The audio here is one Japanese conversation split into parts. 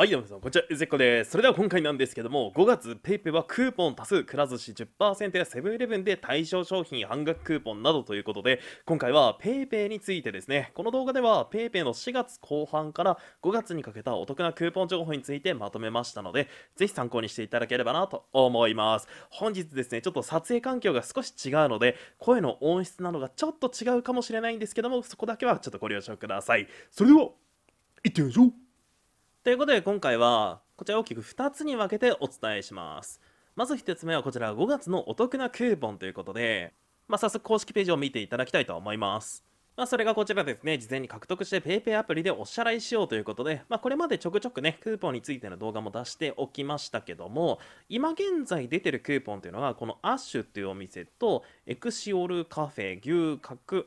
はい、どうも、こんにちは、ゆずっこです。それでは今回なんですけども、5月 PayPay はクーポン多数、くら寿司10%やセブンイレブンで対象商品半額クーポンなどということで、今回は PayPay についてですね、この動画では PayPay の4月後半から5月にかけたお得なクーポン情報についてまとめましたので、ぜひ参考にしていただければなと思います。本日ですね、ちょっと撮影環境が少し違うので、声の音質などがちょっと違うかもしれないんですけども、そこだけはちょっとご了承ください。それでは、いってみましょうということで今回はこちら大きく2つに分けてお伝えします。まず1つ目はこちら5月のお得なクーポンということで、まあ、早速公式ページを見ていただきたいと思います。まあ、それがこちらですね、事前に獲得して PayPay アプリでお支払いしようということで、まあ、これまでちょくちょくね、クーポンについての動画も出しておきましたけども、今現在出てるクーポンというのが、このアッシュっていうお店と、エクシオルカフェ、牛角、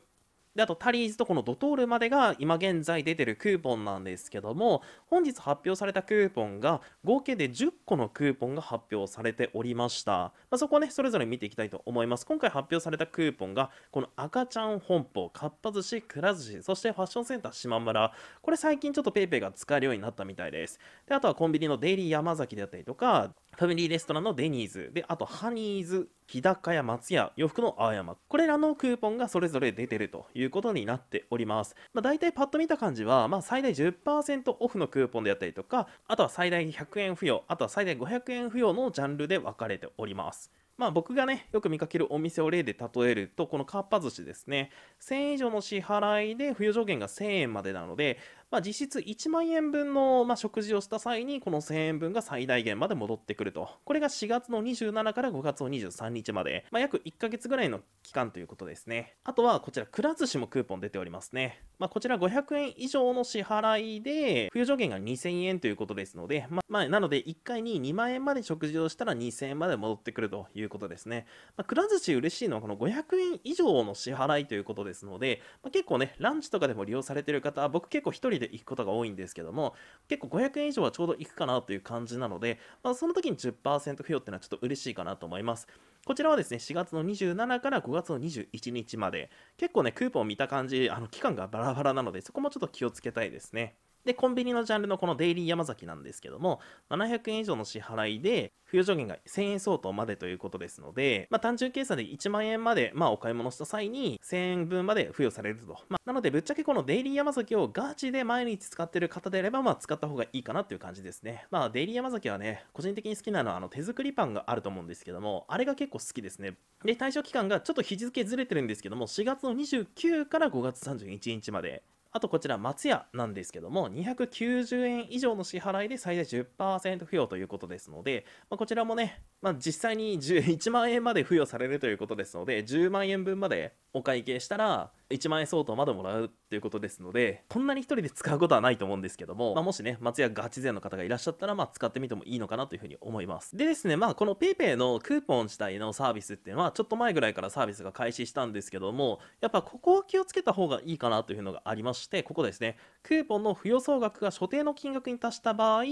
であとタリーズとこのドトールまでが今現在出てるクーポンなんですけども本日発表されたクーポンが合計で10個のクーポンが発表されておりました、まあ、そこをねそれぞれ見ていきたいと思います今回発表されたクーポンがこの赤ちゃん本舗かっぱ寿司くら寿司そしてファッションセンターしまむら。これ最近ちょっと PayPay が使えるようになったみたいですであとはコンビニのデイリー山崎であったりとかファミリーレストランのデニーズであとハニーズ日高屋、松屋、洋服の青山、これらのクーポンがそれぞれ出てるということになっております。まあ、大体パッと見た感じは、まあ、最大10%オフのクーポンであったりとか、あとは最大100円付与、あとは最大500円付与のジャンルで分かれております。まあ、僕がねよく見かけるお店を例で例えるとこのかっぱ寿司ですね1000円以上の支払いで付与上限が1000円までなので、まあ、実質1万円分の、まあ、食事をした際にこの1000円分が最大限まで戻ってくるとこれが4月の27から5月の23日まで、まあ、約1ヶ月ぐらいの期間ということですねあとはこちらくら寿司もクーポン出ておりますね、まあ、こちら500円以上の支払いで付与上限が2000円ということですので、まあ、なので1回に2万円まで食事をしたら2000円まで戻ってくるといういうことですね。まあ、くら寿司嬉しいのはこの500円以上の支払いということですので、まあ、結構ね、ランチとかでも利用されてる方は、僕結構1人で行くことが多いんですけども、結構500円以上はちょうど行くかなという感じなので、まあ、その時に10%付与っていうのはちょっと嬉しいかなと思います。こちらはですね、4月の27から5月の21日まで、結構ね、クーポンを見た感じ、あの期間がバラバラなので、そこもちょっと気をつけたいですね。で、コンビニのジャンルのこのデイリー山崎なんですけども、700円以上の支払いで、付与上限が1000円相当までということですので、まあ、単純計算で1万円まで、まあ、お買い物した際に1000円分まで付与されると。まあ、なので、ぶっちゃけこのデイリー山崎をガチで毎日使ってる方であれば、まあ、使った方がいいかなっていう感じですね。まあ、デイリー山崎はね、個人的に好きなのは、あの、手作りパンがあると思うんですけども、あれが結構好きですね。で、対象期間がちょっと日付ずれてるんですけども、4月の29から5月31日まで。あとこちら松屋なんですけども290円以上の支払いで最大10%付与ということですので、まあ、こちらもねまあ、実際に1 万円まで付与されるということですので10万円分までお会計したら1万円相当までもらうということですのでこんなに1人で使うことはないと思うんですけども、まあ、もしね松屋ガチ勢の方がいらっしゃったら、まあ、使ってみてもいいのかなというふうに思いますでですねまあこの PayPay のクーポン自体のサービスっていうのはちょっと前ぐらいからサービスが開始したんですけどもやっぱここは気をつけた方がいいかなというのがありましてここですねクーポンの付与総額が所定の金額に達した場合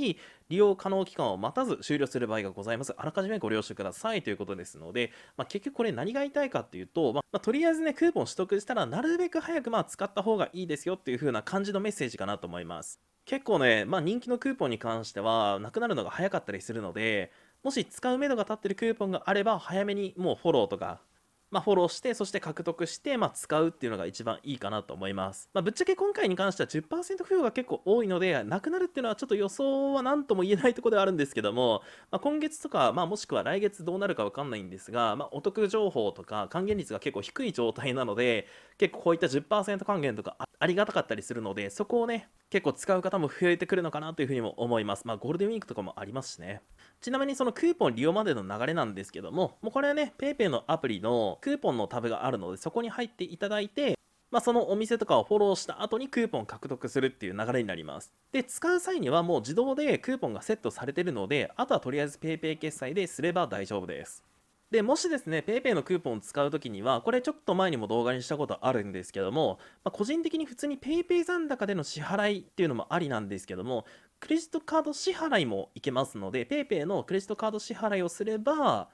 利用可能期間を待たず終了する場合がございます。あらかじめご了承くださいということですので、まあ、結局これ何が言いたいかっていうと、まあ、とりあえずね、クーポン取得したらなるべく早くまあ使った方がいいですよっていう風な感じのメッセージかなと思います。結構ね、まあ、人気のクーポンに関してはなくなるのが早かったりするので、もし使う目処が立ってるクーポンがあれば早めにもうフォローとかまあ、フォローして、そして獲得して、まあ、使うっていうのが一番いいかなと思います。まあ、ぶっちゃけ今回に関しては10%付与が結構多いので、なくなるっていうのはちょっと予想は何とも言えないところではあるんですけども、まあ、今月とか、まあ、もしくは来月どうなるかわかんないんですが、まあ、お得情報とか還元率が結構低い状態なので、結構こういった10%還元とかありがたかったりするので、そこをね、結構使う方も増えてくるのかなというふうにも思います。まあ、ゴールデンウィークとかもありますしね。ちなみにそのクーポン利用までの流れなんですけども、もうこれはね、PayPay のアプリのクーポンのタブがあるので、そこに入っていただいて、まあ、そのお店とかをフォローした後にクーポン獲得するっていう流れになります。で、使う際にはもう自動でクーポンがセットされてるので、あとはとりあえず PayPay 決済ですれば大丈夫です。でもしですね PayPay のクーポンを使う時にはこれちょっと前にも動画にしたことあるんですけども、まあ、個人的に普通に PayPay 残高での支払いっていうのもありなんですけどもクレジットカード支払いもいけますので PayPay のクレジットカード支払いをすれば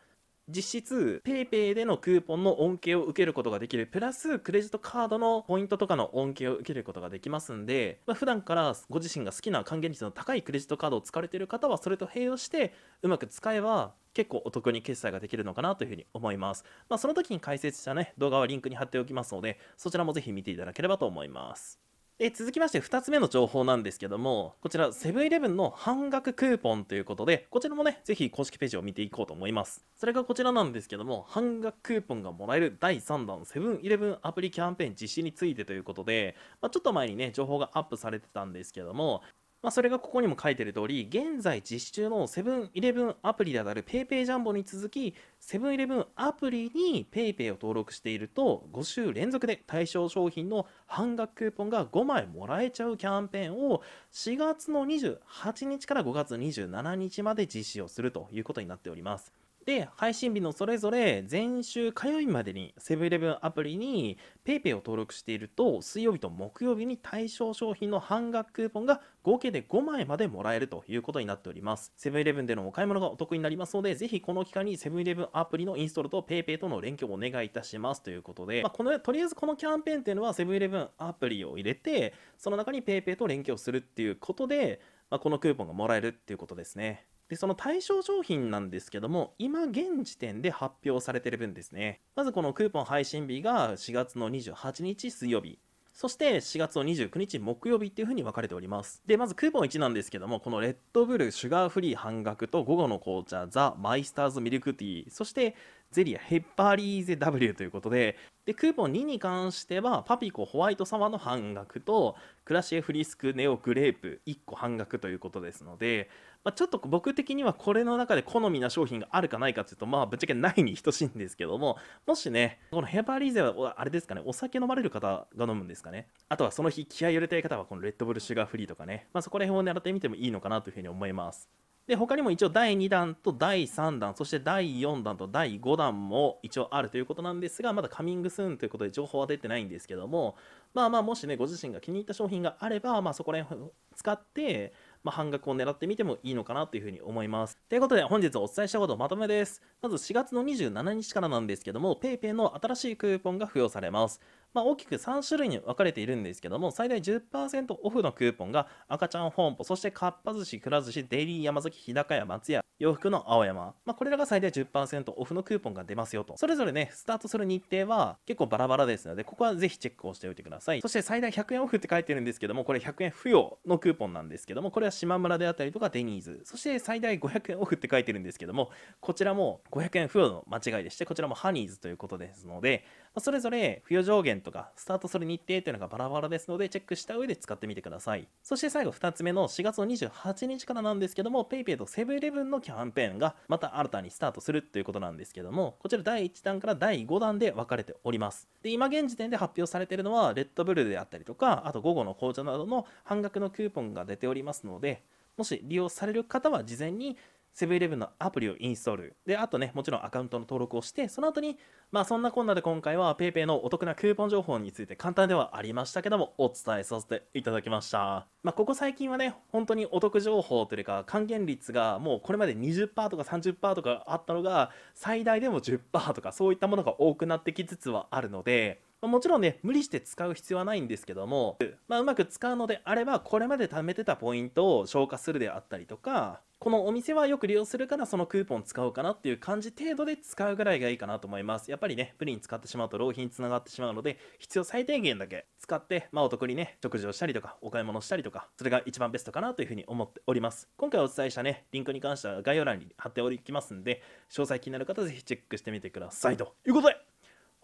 実質 PayPay でのクーポンの恩恵を受けることができるプラスクレジットカードのポイントとかの恩恵を受けることができますんで、まあ、普段からご自身が好きな還元率の高いクレジットカードを使われている方はそれと併用してうまく使えば結構お得に決済ができるのかなというふうに思います。まあ、その時に解説したね、動画はリンクに貼っておきますので、そちらもぜひ見ていただければと思います。え続きまして2つ目の情報なんですけどもこちらセブンイレブンの半額クーポンということでこちらもねぜひ公式ページを見ていこうと思いますそれがこちらなんですけども半額クーポンがもらえる第3弾セブンイレブンアプリキャンペーン実施についてということで、まあ、ちょっと前にね情報がアップされてたんですけどもまあ、それがここにも書いてる通り、現在実施中のセブンイレブンアプリである PayPay ジャンボに続き、セブンイレブンアプリに PayPay を登録していると、5週連続で対象商品の半額クーポンが5枚もらえちゃうキャンペーンを4月の28日から5月27日まで実施をするということになっております。で、配信日のそれぞれ前週火曜日までにセブンイレブンアプリに PayPay を登録していると水曜日と木曜日に対象商品の半額クーポンが合計で5枚までもらえるということになっております。セブンイレブンでのお買い物がお得になりますので、ぜひこの期間にセブンイレブンアプリのインストールと PayPay との連携をお願いいたしますということで、まあ、このとりあえずこのキャンペーンっていうのはセブンイレブンアプリを入れて、その中に PayPay と連携をするっていうことで、まあ、このクーポンがもらえるっていうことですね。で、その対象商品なんですけども、今現時点で発表されている分ですね。まずこのクーポン配信日が4月の28日水曜日。そして4月の29日木曜日っていうふうに分かれております。で、まずクーポン1なんですけども、このレッドブル、シュガーフリー半額と午後の紅茶、ザ・マイスターズミルクティー、そしてゼリア、ヘッパーリーゼ W ということで、で、クーポン2に関しては、パピコホワイトサワーの半額と、クラシエフリスクネオグレープ1個半額ということですので、まあ、ちょっと僕的にはこれの中で好みな商品があるかないかっていうと、まあ、ぶっちゃけないに等しいんですけども、もしね、このヘパリーゼは、あれですかね、お酒飲まれる方が飲むんですかね。あとはその日気合い入れたい方は、このレッドブルシュガーフリーとかね、まあ、そこら辺を狙ってみてもいいのかなというふうに思います。で、他にも一応第2弾と第3弾、そして第4弾と第5弾も一応あるということなんですが、まだカミングスーンということで情報は出てないんですけども、まあまあ、もしね、ご自身が気に入った商品があれば、まあそこら辺を使って、まあ、半額を狙ってみてもいいのかなというふうに思います。ということで本日お伝えしたことまとめです。まず4月の27日からなんですけども PayPay の新しいクーポンが付与されます。まあ、大きく3種類に分かれているんですけども最大10%オフのクーポンが赤ちゃん本舗そしてかっぱ寿司くら寿司デイリー山崎日高屋松屋洋服の青山、まあ、これらが最大10%オフのクーポンが出ますよと。それぞれね、スタートする日程は結構バラバラですので、ここはぜひチェックをしておいてください。そして最大100円オフって書いてるんですけども、これ100円付与のクーポンなんですけども、これは島村であったりとかデニーズ、そして最大500円オフって書いてるんですけども、こちらも500円付与の間違いでして、こちらもハニーズということですので、それぞれ付与上限とかスタートする日程というのがバラバラですので、チェックした上で使ってみてください。そして最後2つ目の4月の28日からなんですけども、PayPay とセブンイレブンのキャンペーンがまた新たにスタートするということなんですけどもこちら第1弾から第5弾で分かれておりますで今現時点で発表されているのはレッドブルであったりとかあと午後の紅茶などの半額のクーポンが出ておりますのでもし利用される方は事前にセブンイレブンのアプリをインストール。で、あとね、もちろんアカウントの登録をして、その後に、まあそんなこんなで今回は PayPay のお得なクーポン情報について簡単ではありましたけども、お伝えさせていただきました。まあここ最近はね、本当にお得情報というか、還元率がもうこれまで20%とか30%とかあったのが、最大でも10%とかそういったものが多くなってきつつはあるので、まもちろんね無理して使う必要はないんですけども、まあ、うまく使うのであればこれまで貯めてたポイントを消化するであったりとかこのお店はよく利用するからそのクーポン使おうかなっていう感じ程度で使うぐらいがいいかなと思いますやっぱりねプリン使ってしまうと浪費につながってしまうので必要最低限だけ使って、まあ、お得にね食事をしたりとかお買い物したりとかそれが一番ベストかなというふうに思っております今回お伝えしたねリンクに関しては概要欄に貼っておきますんで詳細気になる方ぜひチェックしてみてくださいということで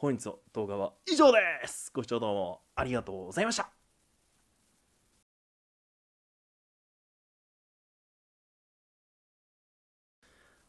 本日の動画は以上ですご視聴どうもありがとうございました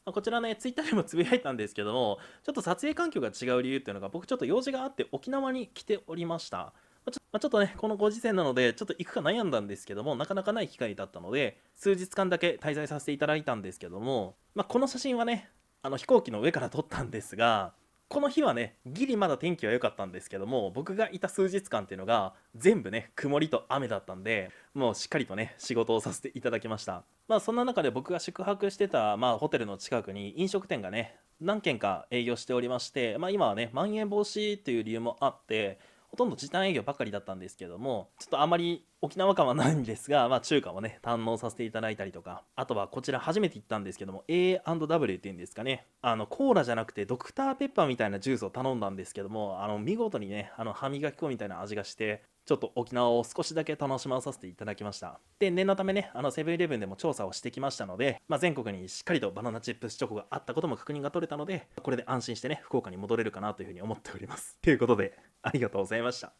こちらね、ツイッターでもつぶやいたんですけども、ちょっと撮影環境が違う理由っていうのが、僕ちょっと用事があって沖縄に来ておりました。まちょまあ、ちょっとね、このご時世なので、ちょっと行くか悩んだんですけども、なかなかない機会だったので、数日間だけ滞在させていただいたんですけども、まあ、この写真はね、あの飛行機の上から撮ったんですが、この日はねギリまだ天気は良かったんですけども僕がいた数日間っていうのが全部ね曇りと雨だったんでもうしっかりとね仕事をさせていただきましたまあそんな中で僕が宿泊してた、まあ、ホテルの近くに飲食店がね何軒か営業しておりまして、まあ、今はねまん延防止という理由もあってほとんど時短営業ばっかりだったんですけどもちょっとあまり沖縄感はないんですが、まあ、中華をね堪能させていただいたりとかあとはこちら初めて行ったんですけども A&W っていうんですかねあのコーラじゃなくてドクターペッパーみたいなジュースを頼んだんですけどもあの見事にねあの歯磨き粉みたいな味がしてちょっと沖縄を少しだけ楽しまさせていただきましたで念のためねあのセブンイレブンでも調査をしてきましたので、まあ、全国にしっかりとバナナチップスチョコがあったことも確認が取れたのでこれで安心してね福岡に戻れるかなというふうに思っておりますということでありがとうございました。